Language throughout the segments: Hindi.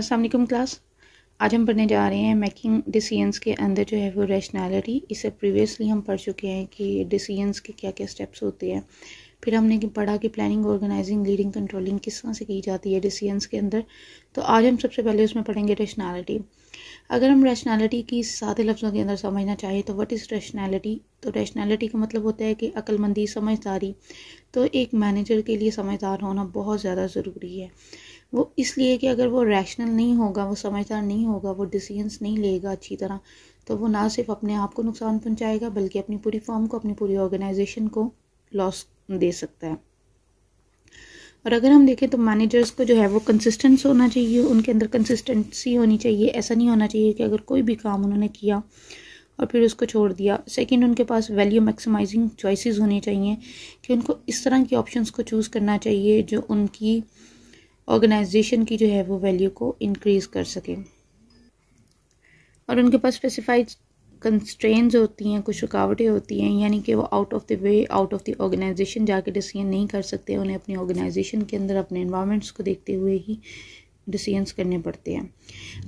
असलम क्लास आज हम पढ़ने जा रहे हैं मेकिंग डिसीजंस के अंदर जो है वो रैशनैलिटी इसे प्रीवियसली हम पढ़ चुके हैं कि डिसीजंस के क्या क्या स्टेप्स होते हैं फिर हमने कि पढ़ा कि प्लानिंग ऑर्गेनाइजिंग लीडिंग कंट्रोलिंग किस तरह से की जाती है डिसीजंस के अंदर तो आज हम सबसे पहले उसमें पढ़ेंगे रेशनैलिटी अगर हम रैशनैलिटी की सादे लफ्ज़ों के अंदर समझना चाहें तो वट इज़ रैशनैलिटी तो रैशनैलिटी का मतलब होता है कि अक्लमंदी समझदारी तो एक मैनेजर के लिए समझदार होना बहुत ज़्यादा ज़रूरी है वो इसलिए कि अगर वो रैशनल नहीं होगा वो समझदार नहीं होगा वो डिसीजंस नहीं लेगा अच्छी तरह तो वो ना सिर्फ अपने आप को नुकसान पहुंचाएगा बल्कि अपनी पूरी फॉर्म को अपनी पूरी ऑर्गेनाइजेशन को लॉस दे सकता है और अगर हम देखें तो मैनेजर्स को जो है वो कंसिस्टेंस होना चाहिए उनके अंदर कंसिस्टेंसी होनी चाहिए ऐसा नहीं होना चाहिए कि अगर कोई भी काम उन्होंने किया और फिर उसको छोड़ दिया सेकंड उनके पास वैल्यू मैक्सिमाइजिंग चॉइसेस होनी चाहिए कि उनको इस तरह के ऑप्शंस को चूज़ करना चाहिए जो उनकी ऑर्गेनाइजेशन की जो है वो वैल्यू को इंक्रीज़ कर सकें और उनके पास स्पेसिफाइड कंस्ट्रेंस होती हैं कुछ रुकावटें होती हैं यानी कि वो out of the way out of the organization जाके डिसीजन नहीं कर सकते उन्हें अपनी ऑर्गेनाइजेशन के अंदर अपने इन्वामेंट्स को देखते हुए ही डिसीजंस करने पड़ते हैं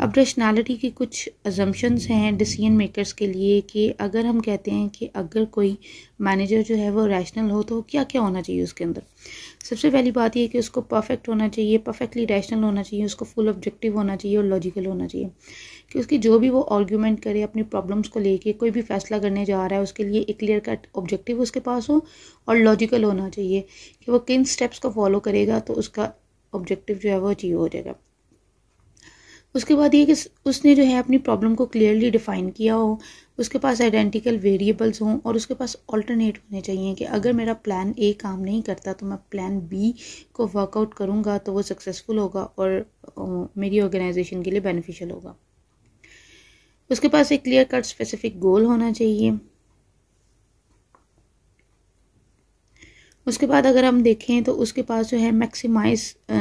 अब रेशनैलिटी के कुछ अजम्पन्स हैं डिसीजन मेकर्स के लिए कि अगर हम कहते हैं कि अगर कोई मैनेजर जो है वो रैशनल हो तो क्या क्या होना चाहिए उसके अंदर सबसे पहली बात यह कि उसको परफेक्ट होना चाहिए परफेक्टली रैशनल होना चाहिए उसको फुल ऑब्जेक्टिव होना चाहिए और लॉजिकल होना चाहिए कि उसकी जो भी वो आर्ग्यूमेंट करे अपनी प्रॉब्लम्स को लेके कोई भी फैसला करने जा रहा है उसके लिए एक क्लियर कट ऑब्जेक्टिव उसके पास हो और लॉजिकल होना चाहिए कि वो किन स्टेप्स को फॉलो करेगा तो उसका ऑब्जेक्टिव जो है वो अचीव हो जाएगा उसके बाद ये कि उसने जो है अपनी प्रॉब्लम को क्लियरली डिफ़ाइन किया हो उसके पास आइडेंटिकल वेरिएबल्स हों और उसके पास ऑल्टरनेट होने चाहिए कि अगर मेरा प्लान ए काम नहीं करता तो मैं प्लान बी को वर्कआउट करूँगा तो वो सक्सेसफुल होगा और मेरी ऑर्गेनाइजेशन के लिए बेनिफिशियल होगा उसके पास एक क्लियर कट स्पेसिफिक गोल होना चाहिए उसके बाद अगर हम देखें तो उसके पास जो है मैक्सिमाइज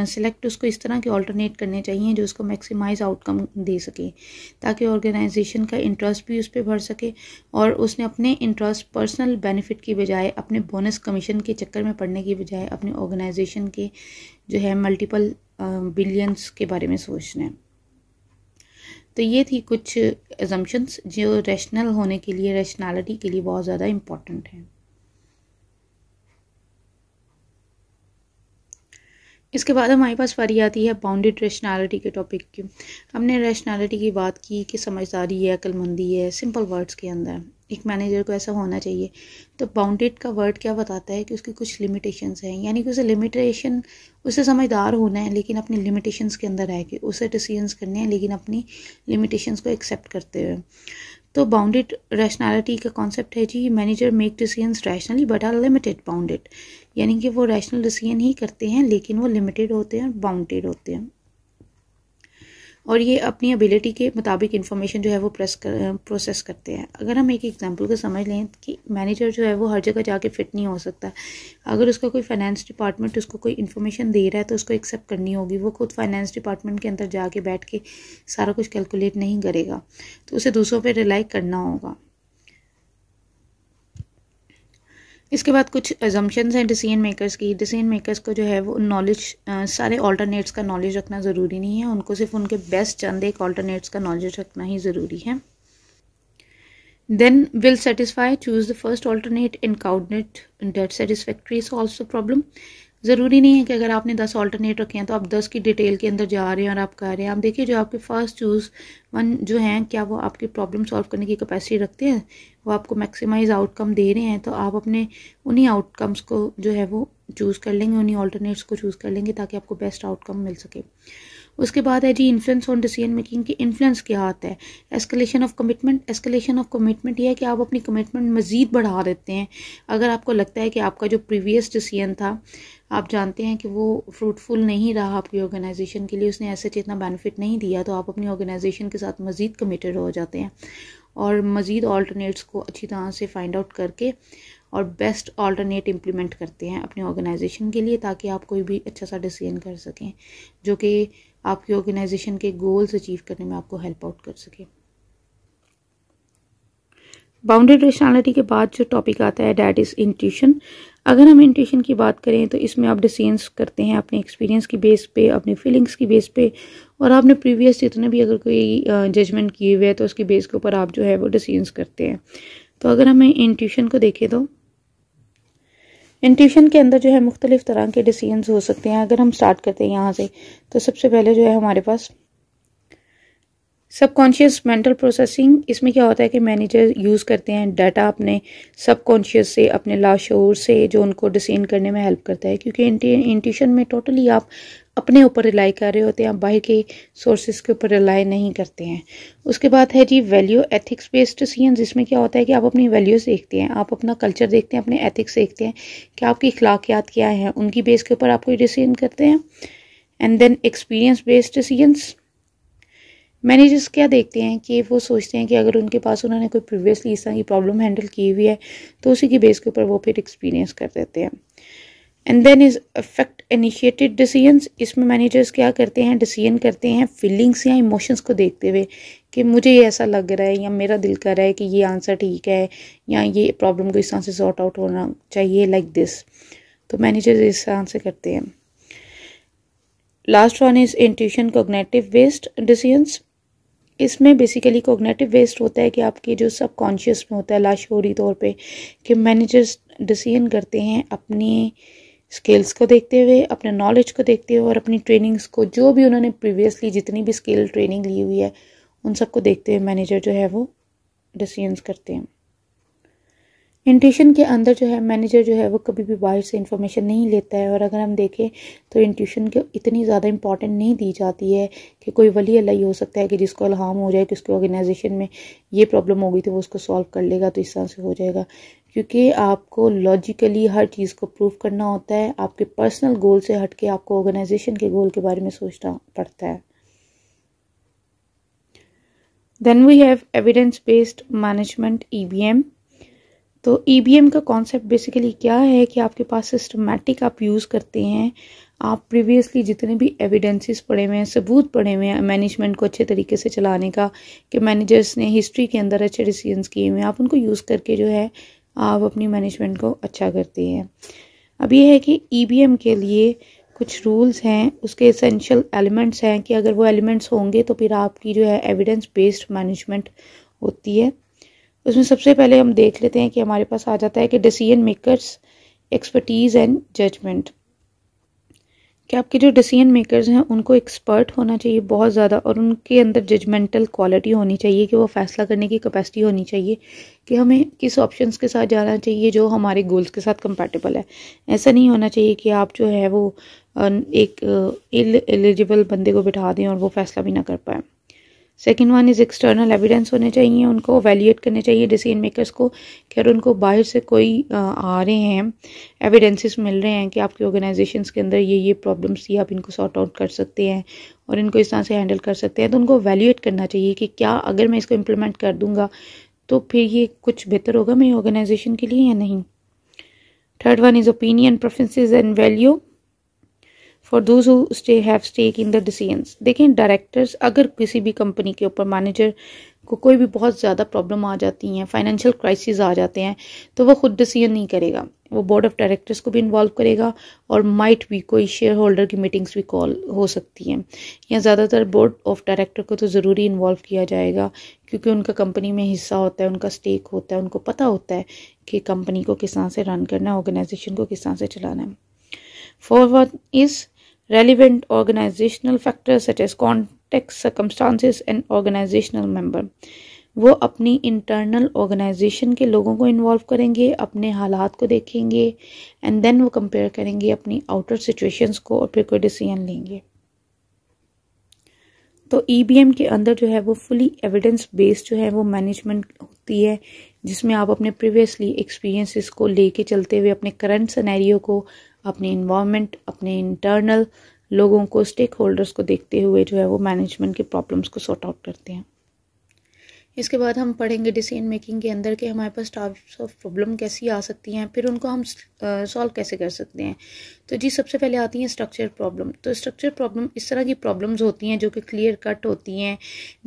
सेलेक्ट उसको इस तरह के ऑल्टरनेट करने चाहिए जो उसको मैक्सिमाइज आउटकम दे सके ताकि ऑर्गेनाइजेशन का इंटरेस्ट भी उस पर बढ़ सके और उसने अपने इंटरेस्ट पर्सनल बेनिफिट की बजाय अपने बोनस कमीशन के चक्कर में पड़ने की बजाय अपने ऑर्गेनाइजेशन के जो है मल्टीपल बिलियंस के बारे में सोचना है तो ये थी कुछ एजम्पन्स जो रैशनल होने के लिए रैशनैलिटी के लिए बहुत ज़्यादा इम्पॉर्टेंट हैं इसके बाद हमारे पास परी आती है बाउंडेड रेशनैलिटी के टॉपिक की हमने रेशनैलिटी की बात की कि समझदारी है अक्लमंदी है सिंपल वर्ड्स के अंदर एक मैनेजर को ऐसा होना चाहिए तो बाउंडेड का वर्ड क्या बताता है कि उसकी कुछ लिमिटेशंस हैं यानी कि उसे लिमिटेशन उसे समझदार होना है लेकिन अपनी लिमिटेशंस के अंदर रह के उसे डिसीजंस करने हैं लेकिन अपनी लिमिटेशंस को एक्सेप्ट करते हुए तो बाउंडेड रैशनैलिटी का कॉन्सेप्ट है जी manager make decisions rationally but are limited bounded यानी कि वो रैशनल डिसीजन ही करते हैं लेकिन वो लिमिटेड होते हैं और बाउंडेड होते हैं और ये अपनी एबिलिटी के मुताबिक इन्फॉर्मेशन जो है वो प्रेस कर प्रोसेस करते हैं अगर हम एक एग्जांपल को समझ लें कि मैनेजर जो है वो हर जगह जाके फिट नहीं हो सकता अगर उसका कोई फाइनेंस डिपार्टमेंट उसको कोई इन्फॉर्मेशन दे रहा है तो उसको एक्सेप्ट करनी होगी वो खुद फाइनेंस डिपार्टमेंट के अंदर जाके बैठ के सारा कुछ कैलकुलेट नहीं करेगा तो उसे दूसरों पर रिलाई करना होगा इसके बाद कुछ एजम्पन्स हैं डिसीजन मेकर्स की डिसीजन मेकर्स को जो है वो नॉलेज सारे ऑल्टरनेट्स का नॉलेज रखना ज़रूरी नहीं है उनको सिर्फ उनके बेस्ट चंद एक ऑल्टरनेट्स का नॉलेज रखना ही ज़रूरी है then will satisfice choose the first alternate and count it that satisfactory solves ज़रूरी नहीं है कि अगर आपने दस ऑल्टरनेट रखे हैं तो आप दस की डिटेल के अंदर जा रहे हैं और आप कर रहे हैं आप देखिए जो आपके फर्स्ट चूज़ वन जो हैं क्या वो आपकी प्रॉब्लम सॉल्व करने की कैपेसिटी रखते हैं वो आपको मैक्सिमाइज आउटकम दे रहे हैं तो आप अपने उन्हीं आउटकम्स को जो है वो चूज़ कर लेंगे उन्हीं ऑल्टरनेट्स को चूज़ कर लेंगे ताकि आपको बेस्ट आउटकम मिल सके उसके बाद है जी इन्फ्लुएंस ऑन डिसीजन मेकिंग की इन्फ्लुएंस क्या आता है escalation of commitment escalation of commitment ये है कि आप अपनी कमिटमेंट मज़ीद बढ़ा देते हैं अगर आपको लगता है कि आपका जो प्रीवियस डिसीजन था आप जानते हैं कि वो फ्रूटफुल नहीं रहा आपकी ऑर्गेनाइजेशन के लिए उसने ऐसे इतना बेनिफिट नहीं दिया तो आप अपनी ऑर्गेनाइजेशन के साथ मज़ीद कमिटेड हो जाते हैं और मज़ीद ऑल्टरनेट्स को अच्छी तरह से फाइंड आउट करके और बेस्ट ऑल्टरनेट इम्प्लीमेंट करते हैं अपनी ऑर्गेनाइजेशन के लिए ताकि आप कोई भी अच्छा सा डिसीजन कर सकें जो कि आपकी ऑर्गेनाइजेशन के गोल्स अचीव करने में आपको हेल्प आउट कर सके बाउंड्रेड रेशनलिटी के बाद जो टॉपिक आता है डैट इज़ इंट्यूशन अगर हम इंटेशन की बात करें तो इसमें आप डिसीजंस करते हैं अपने एक्सपीरियंस की बेस पे अपनी फीलिंग्स की बेस पे और आपने प्रीवियस जितने भी अगर कोई जजमेंट किए हुए है तो उसकी बेस के ऊपर आप जो है वो डिसीजंस करते हैं तो अगर हमें इंट्यूशन को देखें तो इंट्यूशन के अंदर जो है मुख्तलिफ तरह के डिसीजंस हो सकते हैं अगर हम स्टार्ट करते हैं यहाँ से तो सबसे पहले जो है हमारे पास सबकॉन्शियस मेंटल प्रोसेसिंग इसमें क्या होता है कि मैनेजर यूज़ करते हैं डाटा अपने सबकॉन्शियस से अपने लाशोर से जो उनको डिसीन करने में हेल्प करता है क्योंकि इंट्यूशन में टोटली आप अपने ऊपर रिलाई कर रहे होते हैं आप बाहर के सोर्सेज के ऊपर रिलाई नहीं करते हैं उसके बाद है जी वैल्यू एथिक्स बेस्ड डिसीजन जिसमें क्या होता है कि आप अपनी वैल्यूज़ देखते हैं आप अपना कल्चर देखते हैं अपने एथिक्स देखते हैं कि आपकी अखलाकियात क्या हैं उनकी बेस के ऊपर आप कोई डिसीजन करते हैं and then experience based decisions managers क्या देखते हैं कि वो सोचते हैं कि अगर उनके पास उन्होंने कोई प्रीवियसली इस तरह की प्रॉब्लम हैंडल की हुई है तो उसी की बेस के ऊपर वो फिर एक्सपीरियंस कर देते हैं and then is affect initiated decisions इसमें मैनेजर्स क्या करते हैं डिसीजन करते हैं फीलिंग्स या इमोशंस को देखते हुए कि मुझे ये ऐसा लग रहा है या मेरा दिल कर रहा है कि ये आंसर ठीक है या ये प्रॉब्लम को इस तरह से सॉर्ट आउट होना चाहिए लाइक दिस तो मैनेजर्स इस तरह से करते हैं last one is intuition cognitive based decisions इसमें बेसिकली कोग्नेटिव वेस्ट होता है कि आपके जो सब कॉन्शियस में होता है लाशोरी तौर पे कि मैनेजर्स डिसीजन करते हैं अपने स्किल्स को देखते हुए अपने नॉलेज को देखते हुए और अपनी ट्रेनिंग्स को जो भी उन्होंने प्रीवियसली जितनी भी स्किल ट्रेनिंग ली हुई है उन सबको देखते हुए मैनेजर जो है वो डिसीजन करते हैं इंट्यूशन के अंदर जो है मैनेजर जो है वो कभी भी बाहर से इन्फॉर्मेशन नहीं लेता है और अगर हम देखें तो इंट्यूशन को इतनी ज़्यादा इंपॉर्टेंट नहीं दी जाती है कि कोई वली अल्लाह हो सकता है कि जिसको अलहम हो जाए कि उसके ऑर्गेनाइजेशन में ये प्रॉब्लम हो गई तो वो उसको सॉल्व कर लेगा तो इस तरह से हो जाएगा क्योंकि आपको लॉजिकली हर चीज़ को प्रूव करना होता है आपके पर्सनल गोल से हट के आपको ऑर्गेनाइजेशन के गोल के बारे में सोचना पड़ता है then we have evidence based management E तो ई e का कॉन्सेप्ट बेसिकली क्या है कि आपके पास सिस्टमेटिक आप यूज़ करते हैं आप प्रीवियसली जितने भी एविडेंसेस पड़े हुए हैं सबूत पड़े हुए हैं मैनेजमेंट को अच्छे तरीके से चलाने का कि मैनेजर्स ने हिस्ट्री के अंदर अच्छे डिसीजंस किए हुए हैं आप उनको यूज़ करके जो है आप अपनी मैनेजमेंट को अच्छा करते हैं अब ये है कि ई e के लिए कुछ रूल्स हैं उसके इसेंशियल एलिमेंट्स हैं कि अगर वो एलिमेंट्स होंगे तो फिर आपकी जो है एविडेंस बेस्ड मैनेजमेंट होती है उसमें सबसे पहले हम देख लेते हैं कि हमारे पास आ जाता है कि decision makers expertise and judgement कि आपके जो डिसीजन मेकर्स हैं उनको एक्सपर्ट होना चाहिए बहुत ज़्यादा और उनके अंदर जजमेंटल क्वालिटी होनी चाहिए कि वो फैसला करने की कैपेसिटी होनी चाहिए कि हमें किस ऑप्शंस के साथ जाना चाहिए जो हमारे गोल्स के साथ कंपेटेबल है ऐसा नहीं होना चाहिए कि आप जो है वो एक एलिजिबल बंदे को बिठा दें और वो फैसला भी ना कर पाए second one is external evidence होने चाहिए उनको वैल्यूएट करने चाहिए डिसीजन मेकर्स को कि अगर उनको बाहर से कोई आ रहे हैं एविडेंसेस मिल रहे हैं कि आपकी ऑर्गेनाइजेशन के अंदर ये ये प्रॉब्लम्स थी आप इनको सॉर्ट आउट कर सकते हैं और इनको इस तरह से हैंडल कर सकते हैं तो उनको वैल्यूएट करना चाहिए कि क्या अगर मैं इसको इम्प्लीमेंट कर दूँगा तो फिर ये कुछ बेहतर होगा मेरी ऑर्गेनाइजेशन के लिए या नहीं third one is opinion preferences and value for those who stay have stake in the decisions देखें डायरेक्टर्स अगर किसी भी कंपनी के ऊपर मैनेजर को कोई भी बहुत ज़्यादा प्रॉब्लम आ जाती हैं फाइनेंशियल क्राइसिस आ जाते हैं तो वो खुद डिसीजन नहीं करेगा वो बोर्ड ऑफ डायरेक्टर्स को भी इन्वॉल्व करेगा और माइट भी कोई शेयर होल्डर की मीटिंग्स भी कॉल हो सकती हैं या ज़्यादातर बोर्ड ऑफ डायरेक्टर को तो ज़रूरी इन्वॉल्व किया जाएगा क्योंकि उनका कंपनी में हिस्सा होता है उनका स्टेक होता है उनको पता होता है कि कंपनी को किस तरह से रन करना है ऑर्गेनाइजेशन को किस तरह से चलाना है forward is relevant organizational factors such as context, circumstances, and organizational member. वो अपनी इंटरनल ऑर्गेनाइजेशन के लोगों को इन्वॉल्व करेंगे अपने हालात को देखेंगे एंड देन वो कंपेयर करेंगे अपनी आउटर सिचुएशंस को और फिर कोई डिसीजन लेंगे तो ई e के अंदर जो है वो फुली एविडेंस बेस्ड जो है वो मैनेजमेंट होती है जिसमें आप अपने प्रीवियसली एक्सपीरियंसेस को लेके चलते हुए अपने करंट सिनेरियो को अपने इन्वामेंट अपने इंटरनल लोगों को स्टेक होल्डर्स को देखते हुए जो है वो मैनेजमेंट के प्रॉब्लम्स को सॉर्ट आउट करते हैं इसके बाद हम पढ़ेंगे डिसीजन मेकिंग के अंदर के हमारे पास टाइप्स ऑफ प्रॉब्लम कैसी आ सकती हैं फिर उनको हम सॉल्व कैसे कर सकते हैं तो जी सबसे पहले आती हैं स्ट्रक्चर प्रॉब्लम तो स्ट्रक्चर प्रॉब्लम इस तरह की प्रॉब्लम्स होती हैं जो कि क्लियर कट होती हैं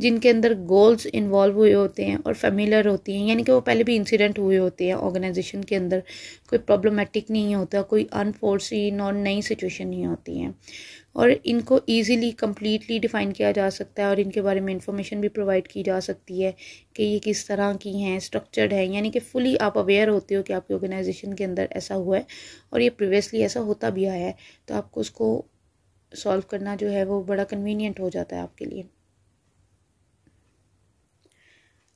जिनके अंदर गोल्स इन्वॉल्व हुए होते हैं और फेमिलर होती हैं यानी कि वो पहले भी इंसिडेंट हुए होते हैं ऑर्गेनाइजेशन के अंदर कोई प्रॉब्लमेटिक नहीं होता कोई अनफोर्सी और नई सिचुएशन नहीं होती हैं और इनको ईज़िली कम्प्लीटली डिफ़ाइन किया जा सकता है और इनके बारे में इंफॉर्मेशन भी प्रोवाइड की जा सकती है कि ये किस तरह की हैं स्ट्रक्चर्ड हैं यानी कि फुली आप अवेयर होते हो कि आपकी ऑर्गेनाइजेशन के अंदर ऐसा हुआ है और ये प्रीवियसली ऐसा होता भी आया है तो आपको उसको सॉल्व करना जो है वो बड़ा कन्वीनियंट हो जाता है आपके लिए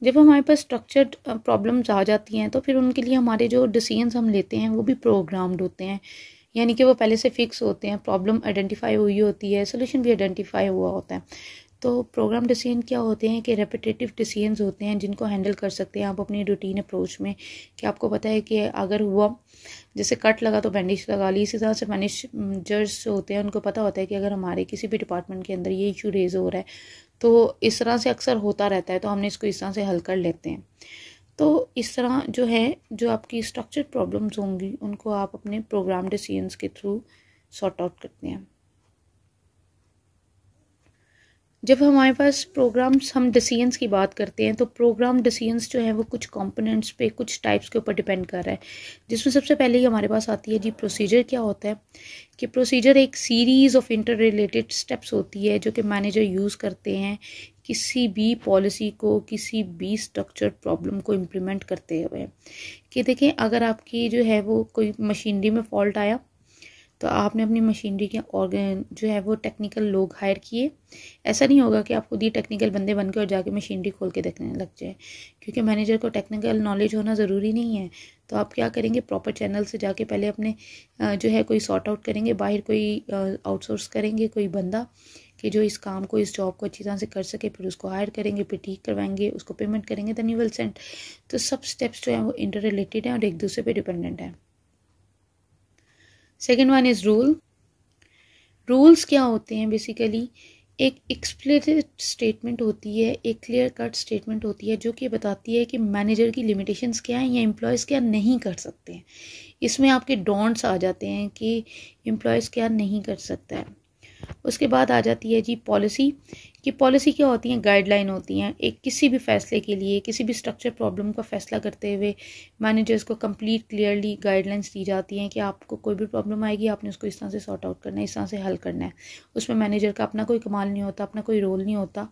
जब हमारे पास स्ट्रक्चर्ड प्रॉब्लम्स आ जाती हैं तो फिर उनके लिए हमारे जो डिसीजंस हम लेते हैं वो भी प्रोग्राम्ड होते हैं यानी कि वो पहले से फिक्स होते हैं प्रॉब्लम आइडेंटिफाई हुई होती है सोल्यूशन भी आइडेंटिफाई हुआ होता है तो प्रोग्राम डिसीजन क्या होते हैं कि रेपिटेटिव डिसीजंस होते हैं जिनको हैंडल कर सकते हैं आप अपनी रूटीन अप्रोच में कि आपको पता है कि अगर हुआ जैसे कट लगा तो बैंडेज लगा ली इसी तरह से मैनेजर्स होते हैं उनको पता होता है कि अगर हमारे किसी भी डिपार्टमेंट के अंदर ये इशू रेज़ हो रहा है तो इस तरह से अक्सर होता रहता है तो हमने इसको इस तरह से हल कर लेते हैं तो इस तरह जो है जो आपकी स्ट्रक्चर प्रॉब्लम्स होंगी उनको आप अपने प्रोग्राम डिसीजन के थ्रू सॉर्ट आउट करते हैं जब हमारे पास प्रोग्राम्स हम डिसीजंस की बात करते हैं तो प्रोग्राम डिसीजंस जो हैं वो कुछ कंपोनेंट्स पे कुछ टाइप्स के ऊपर डिपेंड कर रहा है जिसमें सबसे पहले ही हमारे पास आती है जी प्रोसीजर क्या होता है कि प्रोसीजर एक series of interrelated steps होती है जो कि मैनेजर यूज़ करते हैं किसी भी पॉलिसी को किसी भी स्ट्रक्चर प्रॉब्लम को इम्प्लीमेंट करते हुए कि देखें अगर आपकी जो है वो कोई मशीनरी में फॉल्ट आया तो आपने अपनी मशीनरी के ऑर्गन जो है वो टेक्निकल लोग हायर किए ऐसा नहीं होगा कि आप खुद ही टेक्निकल बंदे बन के और जाके मशीनरी खोल के देखने लग जाए क्योंकि मैनेजर को टेक्निकल नॉलेज होना ज़रूरी नहीं है तो आप क्या करेंगे प्रॉपर चैनल से जाके पहले अपने जो है कोई सॉर्ट आउट करेंगे बाहर कोई आउटसोर्स करेंगे कोई बंदा कि जो इस काम को इस जॉब को अच्छी तरह से कर सके फिर उसको हायर करेंगे फिर ठीक करवाएंगे उसको पेमेंट करेंगे दैन यू विल सेंड तो सब स्टेप्स जो हैं वो इंटर रिलेटेड हैं और एक दूसरे पर डिपेंडेंट हैं second one is rule rules क्या होते हैं बेसिकली एक एक्सप्लेट स्टेटमेंट होती है एक क्लियर कट स्टेटमेंट होती है जो कि बताती है कि मैनेजर की लिमिटेशंस क्या हैं या एम्प्लॉयज़ क्या नहीं कर सकते हैं इसमें आपके डॉन्ट्स आ जाते हैं कि एम्प्लॉयज़ क्या नहीं कर सकता है उसके बाद आ जाती है जी पॉलिसी कि पॉलिसी क्या होती है गाइडलाइन होती हैं एक किसी भी फैसले के लिए किसी भी स्ट्रक्चर प्रॉब्लम का फैसला करते हुए मैनेजर्स को कंप्लीट क्लियरली गाइडलाइंस दी जाती हैं कि आपको कोई भी प्रॉब्लम आएगी आपने उसको इस तरह से सॉर्ट आउट करना है इस तरह से हल करना है उसमें मैनेजर का अपना कोई कमाल नहीं होता अपना कोई रोल नहीं होता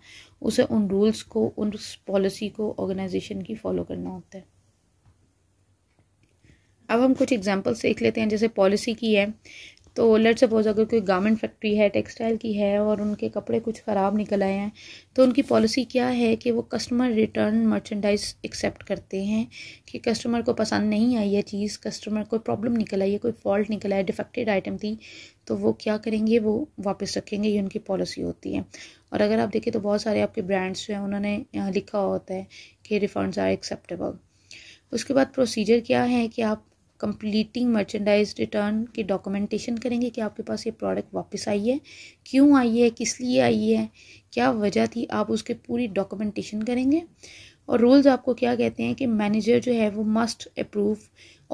उसे उन रूल्स को उन पॉलिसी को ऑर्गेनाइजेशन की फॉलो करना होता है अब हम कुछ एग्जाम्पल्स देख लेते हैं जैसे पॉलिसी की है तो लेट सपोज अगर कोई गारमेंट फैक्ट्री है टेक्सटाइल की है और उनके कपड़े कुछ ख़राब निकल आए हैं तो उनकी पॉलिसी क्या है कि वो कस्टमर रिटर्न मर्चेंडाइज एक्सेप्ट करते हैं कि कस्टमर को पसंद नहीं आई है चीज़ कस्टमर कोई प्रॉब्लम निकल आई है कोई फॉल्ट निकला है डिफेक्टेड आइटम थी तो वो क्या करेंगे वो वापस रखेंगे ये उनकी पॉलिसी होती है और अगर आप देखें तो बहुत सारे आपके ब्रांड्स हैं उन्होंने लिखा होता है कि रिफंड्स आर एक्सेप्टेबल उसके बाद प्रोसीजर क्या है कि आप कंप्लीटिंग मर्चेंडाइज रिटर्न की डॉक्यूमेंटेशन करेंगे कि आपके पास ये प्रोडक्ट वापस आई है क्यों आई है किस लिए आई है क्या वजह थी आप उसके पूरी डॉक्यूमेंटेशन करेंगे और रूल्स आपको क्या कहते हैं कि मैनेजर जो है वो must approve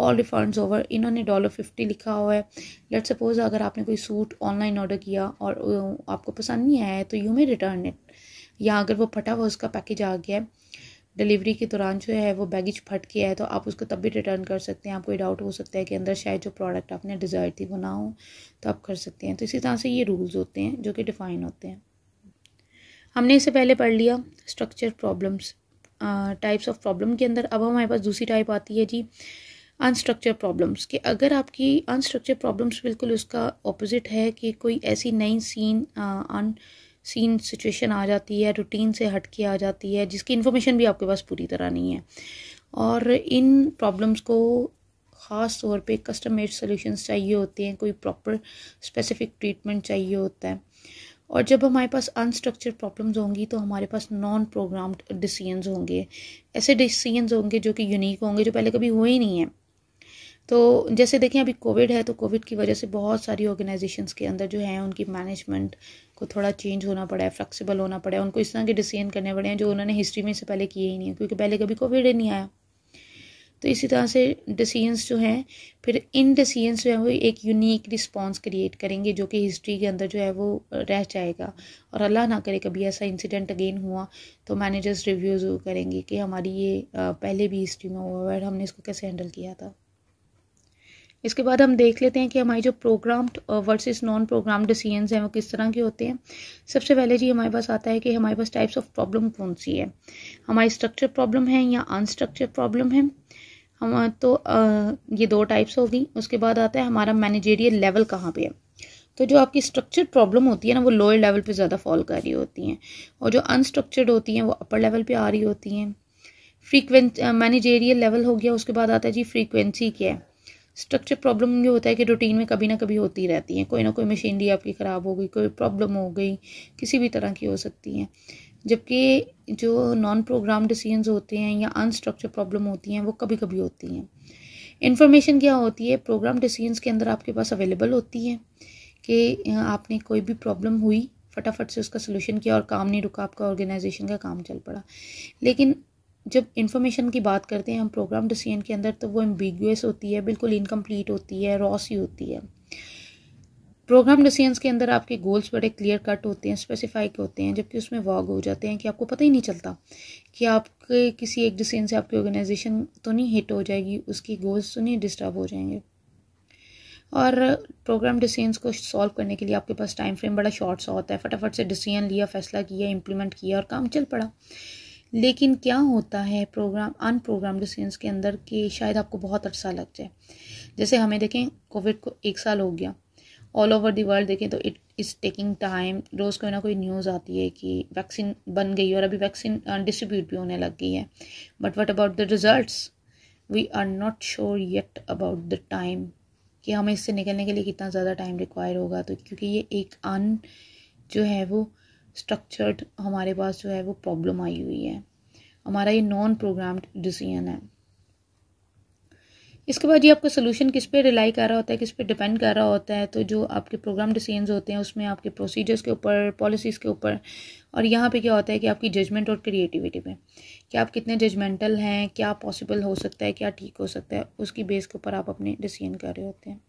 all refunds over इन्होंने डॉलर फिफ्टी लिखा हुआ है लेट सपोज अगर आपने कोई सूट ऑनलाइन ऑर्डर किया और आपको पसंद नहीं आया है तो यू में रिटर्न इट या अगर वो फटा हुआ उसका पैकेज आ गया है डिलीवरी के दौरान जो है वो बैगेज फट गया है तो आप उसको तब भी रिटर्न कर सकते हैं आपको डाउट हो सकता है कि अंदर शायद जो प्रोडक्ट आपने डिज़ायर थी वो ना हो तो आप कर सकते हैं तो इसी तरह से ये रूल्स होते हैं जो कि डिफ़ाइन होते हैं हमने इससे पहले पढ़ लिया structure problems types of problem के अंदर अब हमारे पास दूसरी टाइप आती है जी अनस्ट्रक्चर प्रॉब्लम्स कि अगर आपकी अनस्ट्रक्चर प्रॉब्लम्स बिल्कुल उसका ऑपोजिट है कि कोई ऐसी नई सीन अन uh, सीन सिचुएशन आ जाती है रूटीन से हट के आ जाती है जिसकी इन्फॉर्मेशन भी आपके पास पूरी तरह नहीं है और इन प्रॉब्लम्स को ख़ास तौर पे कस्टम मेड सोल्यूशंस चाहिए होते हैं कोई प्रॉपर स्पेसिफिक ट्रीटमेंट चाहिए होता है और जब हमारे पास अनस्ट्रक्चर प्रॉब्लम्स होंगी तो हमारे पास नॉन प्रोग्राम्ड डिसीजंस होंगे ऐसे डिसीजंस होंगे जो कि यूनिक होंगे जो पहले कभी हुए ही नहीं हैं तो जैसे देखें अभी कोविड है तो कोविड की वजह से बहुत सारी ऑर्गेनाइजेशंस के अंदर जो हैं उनकी मैनेजमेंट को थोड़ा चेंज होना पड़ा है फ्लेक्सिबल होना पड़ा है उनको इस तरह के डिसीजन करने पड़े हैं जो उन्होंने हिस्ट्री में से पहले किए ही नहीं क्योंकि पहले कभी कोविड ही नहीं आया तो इसी तरह से डिसीजंस जो हैं फिर इन डिसीजंस जो है वो एक यूनिक रिस्पांस क्रिएट करेंगे जो कि हिस्ट्री के अंदर जो है वो रह जाएगा और अल्लाह ना करे कभी ऐसा इंसिडेंट अगेन हुआ तो मैनेजर्स रिव्यूज़ करेंगे कि हमारी ये पहले भी हिस्ट्री में हुआ है हमने इसको कैसे हैंडल किया था इसके बाद हम देख लेते हैं कि हमारे जो programmed versus non program decision हैं वो किस तरह के होते हैं सबसे पहले जी हमारे पास आता है कि हमारे पास टाइप्स ऑफ प्रॉब्लम कौन सी है हमारी स्ट्रक्चर प्रॉब्लम है या अनस्ट्रक्चर प्रॉब्लम है हम uh, तो uh, ये दो टाइप्स होगी उसके बाद आता है हमारा मैनेजेरियल लेवल कहाँ पर है तो जो आपकी स्ट्रक्चर प्रॉब्लम होती है ना वो लोअर लेवल पर ज़्यादा फॉल कर रही होती हैं और जो अनस्ट्रक्चर्ड होती हैं वो अपर लेवल पर आ रही होती हैं फ्रीक्वेंस मैनेजेरियल लेवल हो गया उसके बाद आता है जी फ्रीक्वेंसी क्या है स्ट्रक्चर प्रॉब्लम जो होता है कि रूटीन में कभी ना कभी होती रहती है कोई ना कोई मशीनरी आपकी ख़राब हो गई कोई प्रॉब्लम हो गई किसी भी तरह की हो सकती हैं जबकि जो नॉन प्रोग्राम डिसीजन होते हैं या अनस्ट्रक्चर प्रॉब्लम होती हैं वो कभी कभी होती हैं इन्फॉर्मेशन क्या होती है प्रोग्राम डिसीजन के अंदर आपके पास अवेलेबल होती है कि आपने कोई भी प्रॉब्लम हुई फटाफट से उसका सलूशन किया और काम नहीं रुका आपका ऑर्गेनाइजेशन का काम चल पड़ा लेकिन जब इन्फॉर्मेशन की बात करते हैं हम प्रोग्राम डिसीजन के अंदर तो वो एम्बिगस होती है बिल्कुल इनकम्प्लीट होती है रॉसी होती है प्रोग्राम डिसीजंस के अंदर आपके गोल्स बड़े क्लियर कट होते हैं के होते हैं जबकि उसमें वॉग हो जाते हैं कि आपको पता ही नहीं चलता कि आपके किसी एक डिसीजन से आपकी ऑर्गेनाइजेशन तो नहीं हिट हो जाएगी उसकी गोल्स तो नहीं डिस्टर्ब हो जाएंगे और प्रोग्राम डिसीजंस को सॉल्व करने के लिए आपके पास टाइम फ्रेम बड़ा शॉर्ट सा होता है फटाफट से डिसीजन लिया फैसला किया इम्प्लीमेंट किया और काम चल पड़ा लेकिन क्या होता है प्रोग्राम प्रोग्राम सेंस के अंदर कि शायद आपको बहुत अच्छा लग जाए जैसे हमें देखें कोविड को एक साल हो गया ऑल ओवर दी वर्ल्ड देखें तो इट इज़ टेकिंग टाइम रोज़ कोई ना कोई न्यूज़ आती है कि वैक्सीन बन गई और अभी वैक्सीन डिस्ट्रीब्यूट भी होने लग गई है but what about the result we are not sure yet about the time कि हमें इससे निकलने के लिए कितना ज़्यादा टाइम रिक्वायर होगा तो क्योंकि ये एक अन जो है वो स्ट्रक्चर्ड हमारे पास जो है वो प्रॉब्लम आई हुई है हमारा ये नॉन प्रोग्राम्ड डिसीजन है इसके बाद ये आपका सोल्यूशन किस पे रिलाई कर रहा होता है किस पे डिपेंड कर रहा होता है तो जो आपके प्रोग्राम डिसीजन होते हैं उसमें आपके प्रोसीजर्स के ऊपर पॉलिसीज़ के ऊपर और यहाँ पे क्या होता है कि आपकी जजमेंट और क्रिएटिविटी पे कि आप कितने जजमेंटल हैं क्या पॉसिबल हो सकता है क्या ठीक हो सकता है उसकी बेस के ऊपर आप अपने डिसीजन कर रहे होते हैं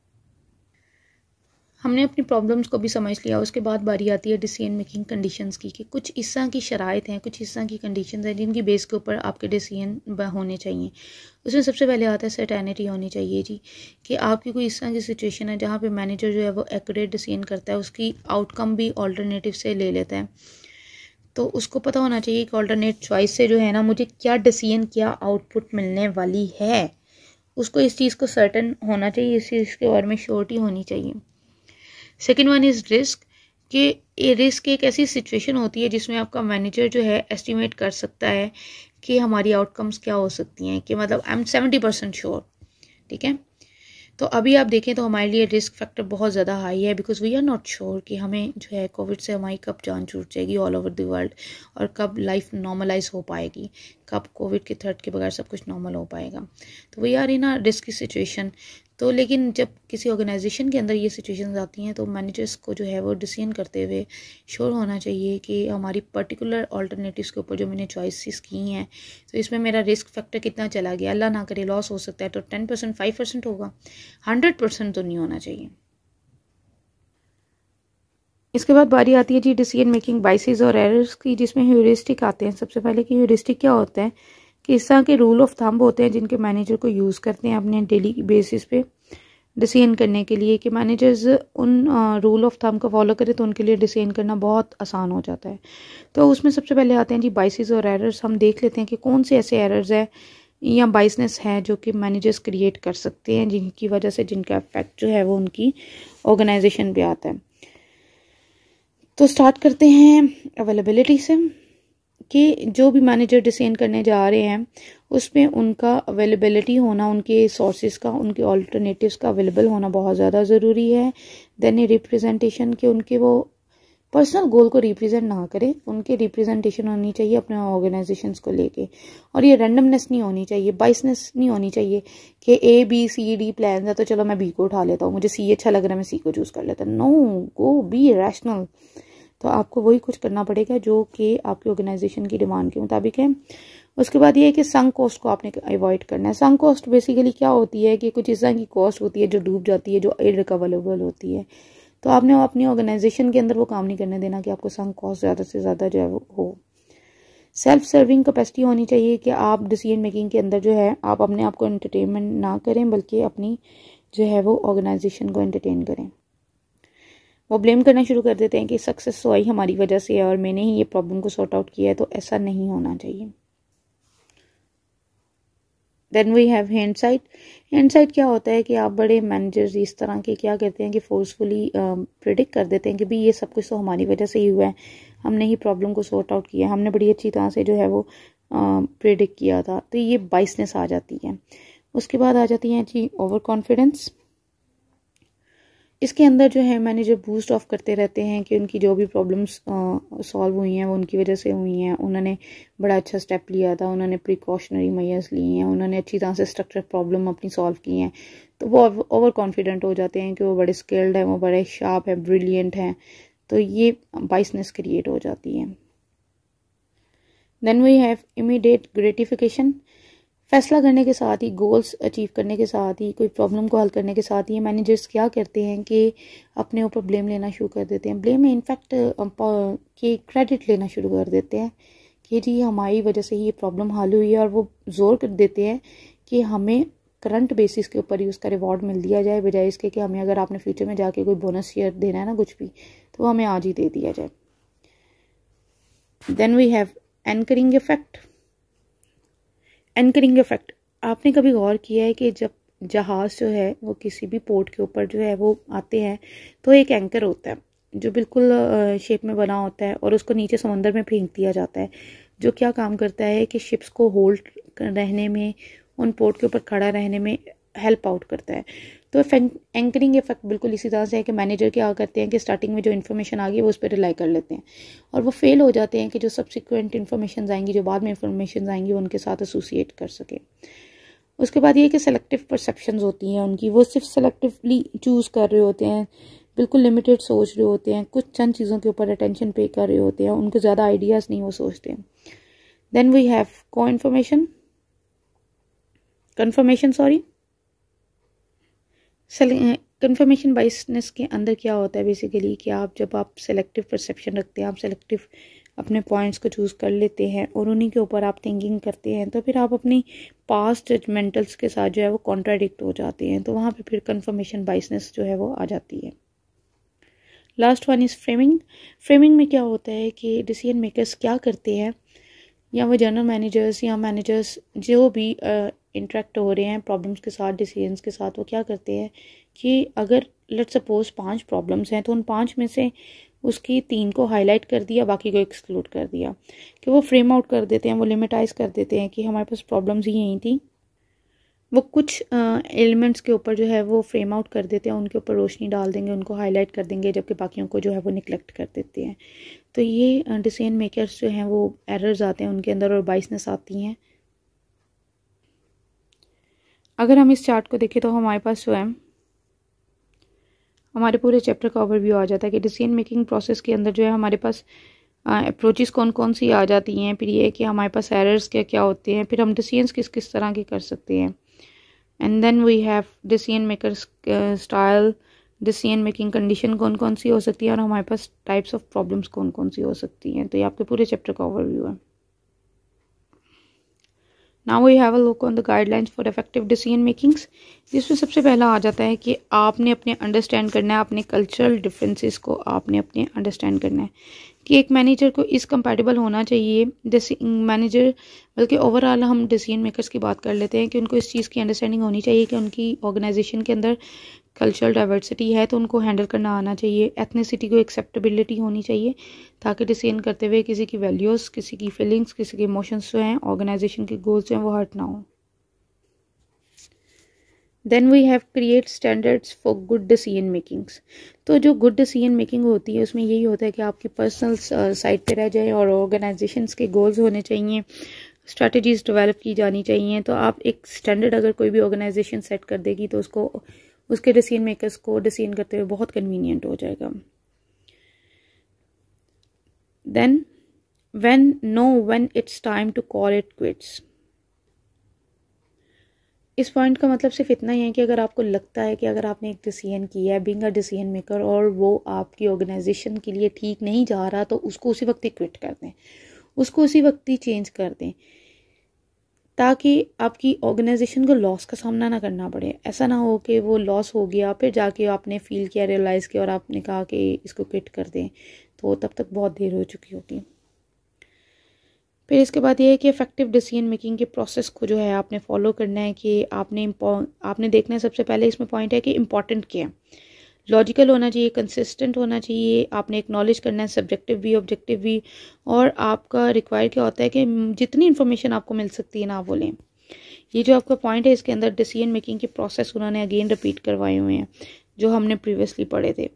हमने अपनी प्रॉब्लम्स को भी समझ लिया उसके बाद बारी आती है डिसीजन मेकिंग कंडीशंस की कि कुछ इस तरह की शराइत हैं कुछ इस तरह की कंडीशंस हैं जिनकी बेस के ऊपर आपके डिसीजन होने चाहिए उसमें सबसे पहले आता है सर्टेनिटी होनी चाहिए जी कि आपकी कोई इस तरह की सिचुएशन है जहाँ पे मैनेजर जो है वो एकट डिसीजन करता है उसकी आउटकम भी ऑल्टरनेटिव से ले लेता है तो उसको पता होना चाहिए कि ऑल्टरनेट चॉइस से जो है ना मुझे क्या डिसीजन क्या आउटपुट मिलने वाली है उसको इस चीज़ को सर्टन होना चाहिए इस चीज़ के बारे में श्योरिटी होनी चाहिए सेकेंड वन इज़ रिस्क कि रिस्क एक ऐसी सिचुएशन होती है जिसमें आपका मैनेजर जो है एस्टिमेट कर सकता है कि हमारी आउटकम्स क्या हो सकती हैं कि मतलब I am seventy percent sure ठीक है तो अभी आप देखें तो हमारे लिए रिस्क फैक्टर बहुत ज़्यादा हाई है because we are not sure कि हमें जो है कोविड से हमारी कब जान छूट जाएगी ऑल ओवर द वर्ल्ड और कब लाइफ नॉर्मलाइज हो पाएगी कब कोविड के थर्ड के बगैर सब कुछ नॉर्मल हो पाएगा तो we are in a risk situation तो लेकिन जब किसी ऑर्गेनाइजेशन के अंदर ये सिचुएशंस आती हैं तो मैनेजर्स को जो है वो डिसीजन करते हुए श्योर होना चाहिए कि हमारी पर्टिकुलर अल्टरनेटिव्स के ऊपर जो मैंने चॉइसिस की हैं तो इसमें मेरा रिस्क फैक्टर कितना चला गया अल्लाह ना करे लॉस हो सकता है तो टेन परसेंट फाइव परसेंट होगा हंड्रेड परसेंट तो नहीं होना चाहिए इसके बाद बारी आती है जी डिसीजन मेकिंग बाइसिस और एरर्स की जिसमें ह्यूरिस्टिक आते हैं सबसे पहले कि ह्यूरिस्टिक क्या होते हैं कि इस तरह के रूल ऑफ थंब होते हैं जिनके मैनेजर को यूज़ करते हैं अपने डेली बेसिस पे डिसीजन करने के लिए कि मैनेजर्स उन रूल ऑफ थंब को फॉलो करें तो उनके लिए डिसीजन करना बहुत आसान हो जाता है तो उसमें सबसे पहले आते हैं जी बाइसिस और एरर्स हम देख लेते हैं कि कौन से ऐसे एरर्स हैं या बाइसनेस है जो कि मैनेजर्स क्रिएट कर सकते हैं जिनकी वजह से जिनका इफेक्ट जो है वो उनकी ऑर्गेनाइजेशन पर आता है तो स्टार्ट करते हैं अवेलेबिलिटी से कि जो भी मैनेजर डिसाइन करने जा रहे हैं उसमें उनका अवेलेबिलिटी होना उनके सोर्सेज का उनके ऑल्टरनेटिव्स का अवेलेबल होना बहुत ज़्यादा ज़रूरी है देन ये रिप्रेजेंटेशन के उनके वो पर्सनल गोल को रिप्रेजेंट ना करें उनके रिप्रेजेंटेशन होनी चाहिए अपने ऑर्गेनाइजेशन को लेके और ये रैंडमनेस नहीं होनी चाहिए बाइसनेस नहीं होनी चाहिए कि A B C D plan है तो चलो मैं बी को उठा लेता हूँ मुझे सी अच्छा लग रहा है मैं सी को चूज़ कर लेता नो गो बी रैशनल तो आपको वही कुछ करना पड़ेगा जो कि आपकी ऑर्गेनाइजेशन की डिमांड के मुताबिक है उसके बाद ये है कि संग कॉस्ट को आपने अवॉइड करना है संग कॉस्ट बेसिकली क्या होती है कि कुछ इस तरह की कॉस्ट होती है जो डूब जाती है जो रिकवरेबल होती है तो आपने अपनी ऑर्गेनाइजेशन के अंदर वो काम नहीं करने देना कि आपको संग कॉस्ट ज़्यादा से ज़्यादा जो है वो हो सेल्फ सर्विंग कैपेसिटी होनी चाहिए कि आप डिसीजन मेकिंग के अंदर जो है आप अपने आप को इंटरटेनमेंट ना करें बल्कि अपनी जो है वो ऑर्गेनाइजेशन को इंटरटेन करें वो ब्लेम करना शुरू कर देते हैं कि सक्सेस तो आई हमारी वजह से है और मैंने ही ये प्रॉब्लम को सॉर्ट आउट किया है तो ऐसा नहीं होना चाहिए then we have hindsight hindsight क्या होता है कि आप बड़े मैनेजर्स इस तरह के क्या करते हैं कि फोर्सफुली प्रिडिक्ट um, कर देते हैं कि भाई ये सब कुछ तो हमारी वजह से ही हुआ है हमने ही प्रॉब्लम को सॉर्ट आउट किया हमने बड़ी अच्छी तरह से जो है वो प्रिडिक्ट um, किया था तो ये बाइसनेस आ जाती है उसके बाद आ जाती है जी ओवर कॉन्फिडेंस इसके अंदर जो है मैंने जो बूस्ट ऑफ करते रहते हैं कि उनकी जो भी प्रॉब्लम्स सॉल्व हुई हैं वो उनकी वजह से हुई हैं उन्होंने बड़ा अच्छा स्टेप लिया था उन्होंने प्रिकॉशनरी मैयर्स लिए हैं उन्होंने अच्छी तरह से स्ट्रक्चर प्रॉब्लम अपनी सॉल्व की हैं तो वो ओवर कॉन्फिडेंट हो जाते हैं कि वो बड़े स्किल्ड हैं वो बड़े शार्प हैं ब्रिलियंट हैं तो ये बाइसनेस क्रिएट हो जाती है then we have immediate gratification फैसला करने के साथ ही गोल्स अचीव करने के साथ ही कोई प्रॉब्लम को हल करने के साथ ही मैनेजर्स क्या करते हैं कि अपने ऊपर ब्लेम लेना शुरू कर देते हैं ब्लेम इनफैक्ट के क्रेडिट लेना शुरू कर देते हैं कि जी हमारी वजह से ही ये प्रॉब्लम हल हुई है और वो जोर कर देते हैं कि हमें करंट बेसिस के ऊपर ही उसका रिवॉर्ड मिल दिया जाए बजाय इसके कि हमें अगर आपने फ्यूचर में जाके कोई बोनस शेयर देना है ना कुछ भी तो वो हमें आज ही दे दिया जाए then we have anchoring effect anchoring effect आपने कभी गौर किया है कि जब जहाज़ जो है वो किसी भी पोर्ट के ऊपर जो है वो आते हैं तो एक एंकर होता है जो बिल्कुल शेप में बना होता है और उसको नीचे समंदर में फेंक दिया जाता है जो क्या काम करता है कि शिप्स को होल्ड रहने में उन पोर्ट के ऊपर खड़ा रहने में हेल्प आउट करता है तो एंकरिंग इफेक्ट बिल्कुल इसी तरह से है कि मैनेजर क्या करते हैं कि स्टार्टिंग में जो इन्फॉर्मेशन आ गई वो उस पर रिलाई कर लेते हैं और वो फेल हो जाते हैं कि जो सब्सिक्वेंट इन्फॉर्मेशन आएंगी जो बाद में इन्फॉर्मेशन आएंगी वो उनके साथ एसोसिएट कर सकें उसके बाद ये कि सेलेक्टिव परसेप्शन होती हैं उनकी वो सिर्फ सेलेक्टिवली चूज़ कर रहे होते हैं बिल्कुल लिमिटेड सोच रहे होते हैं कुछ चंद चीज़ों के ऊपर अटेंशन पे कर रहे होते हैं उनको ज़्यादा आइडियाज़ नहीं वो सोचते हैं देन वी हैव को information confirmation sorry confirmation biases uh, के अंदर क्या होता है बेसिकली कि आप जब आप सेलेक्टिव परसेप्शन रखते हैं आप सेलेक्टिव अपने पॉइंट्स को चूज़ कर लेते हैं और उन्हीं के ऊपर आप थिंकिंग करते हैं तो फिर आप अपनी पास्ट जजमेंटल्स के साथ जो है वो कॉन्ट्राडिक्ट हो जाते हैं तो वहाँ पे फिर कन्फर्मेशन बाइसनेस जो है वो आ जाती है last one is framing framing में क्या होता है कि डिसीजन मेकर्स क्या करते हैं या वो जनरल मैनेजर्स या मैनेजर्स जो भी uh, इंट्रैक्ट हो रहे हैं प्रॉब्लम्स के साथ डिसीजंस के साथ वो क्या करते हैं कि अगर लेट सपोज पांच प्रॉब्लम्स हैं तो उन पांच में से उसकी तीन को हाईलाइट कर दिया बाकी को एक्सक्लूड कर दिया कि वो फ्रेम आउट कर देते हैं वो लिमिटाइज कर देते हैं कि हमारे पास प्रॉब्लम्स ही यहीं थी वो कुछ एलिमेंट्स के ऊपर जो है वो फ्रेम आउट कर देते हैं उनके ऊपर रोशनी डाल देंगे उनको हाईलाइट कर देंगे जबकि बाकियों को जो है वो निगलेक्ट कर देते हैं तो ये डिसीजन मेकर्स जो हैं वो एरर्स आते हैं उनके अंदर और बाइसनेस आती हैं अगर हम इस चार्ट को देखें तो हमारे पास स्वयं हमारे पूरे चैप्टर का ओवरव्यू आ जाता है कि डिसीजन मेकिंग प्रोसेस के अंदर जो है हमारे पास अप्रोचेस कौन कौन सी आ जाती हैं फिर ये कि हमारे पास एरर्स क्या क्या होते हैं फिर हम डिसीजंस किस किस तरह के कर सकते हैं and then we have decision maker style decision making condition कौन कौन सी हो सकती है और हमारे पास टाइप्स ऑफ प्रॉब्लम्स कौन कौन सी हो सकती हैं तो ये आपके पूरे चैप्टर का ओवरव्यू है now we have a look on the guidelines for effective decision makings जिसमें सबसे पहला आ जाता है कि आपने अपने अंडरस्टैंड करना है अपने कल्चरल डिफरेंसेस को आपने अपने अंडरस्टैंड करना है कि एक मैनेजर को इस कंपेटेबल होना चाहिए जैसे मैनेजर बल्कि ओवरऑल हम डिसीजन मेकर्स की बात कर लेते हैं कि उनको इस चीज़ की अंडरस्टैंडिंग होनी चाहिए कि उनकी ऑर्गेनाइजेशन के अंदर कल्चरल डाइवर्सिटी है तो उनको हैंडल करना आना चाहिए एथनीसिटी को एक्सेप्टेबिलिटी होनी चाहिए ताकि डिसीजन करते हुए किसी की वैल्यूज़ किसी की फीलिंग्स किसी के इमोशंस जो हैं ऑर्गेनाइजेशन के गोल्स जो हैं वो हर्ट ना हो then we have create standards for good decision makings तो जो गुड डिसीजन मेकिंग होती है उसमें यही होता है कि आपकी पर्सनल साइड पर रह जाए और ऑर्गेनाइजेशन के गोल्स होने चाहिए स्ट्रेटजीज़ डेवलप की जानी चाहिए तो आप एक स्टैंडर्ड अगर कोई भी ऑर्गेनाइजेशन सेट कर देगी तो उसको उसके डिसीजन मेकर्स को डिसीजन करते हुए बहुत कन्वीनियंट हो जाएगा then when no when it's time to call it quits इस पॉइंट का मतलब सिर्फ इतना ही है कि अगर आपको लगता है कि अगर आपने एक डिसीजन किया है बिंग अ डिसीजन मेकर और वो आपकी ऑर्गेनाइजेशन के लिए ठीक नहीं जा रहा तो उसको उसी वक्त ही क्विट कर दें उसको उसी वक्त ही चेंज कर दें ताकि आपकी ऑर्गेनाइजेशन को लॉस का सामना ना करना पड़े ऐसा ना हो कि वो लॉस हो गया फिर जाके आपने फील किया रियलाइज़ किया और आपने कहा कि इसको क्विट कर दें तो तब तक बहुत देर हो चुकी होगी फिर इसके बाद ये है कि इफ़ेक्टिव डिसीजन मेकिंग के प्रोसेस को जो है आपने फॉलो करना है कि आपने आपने देखना है सबसे पहले इसमें पॉइंट है कि इम्पॉर्टेंट क्या है लॉजिकल होना चाहिए कंसिस्टेंट होना चाहिए आपने एक्नॉलेज करना है सब्जेक्टिव भी ऑब्जेक्टिव भी और आपका रिक्वायर क्या होता है कि जितनी इन्फॉर्मेशन आपको मिल सकती है ना वो लें ये जो आपका पॉइंट है इसके अंदर डिसीजन मेकिंग के प्रोसेस उन्होंने अगेन रिपीट करवाए हुए हैं जो हमने प्रीवियसली पढ़े थे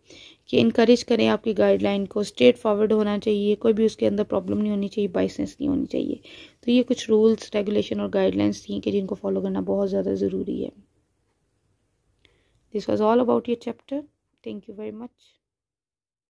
कि इनक्रेज करें आपकी गाइडलाइन को स्ट्रेट फॉरवर्ड होना चाहिए कोई भी उसके अंदर प्रॉब्लम नहीं होनी चाहिए बाइसेंस नहीं होनी चाहिए तो ये कुछ रूल्स रेगुलेशन और गाइडलाइंस थी कि जिनको फॉलो करना बहुत ज़्यादा ज़रूरी है this was all about your chapter thank you very much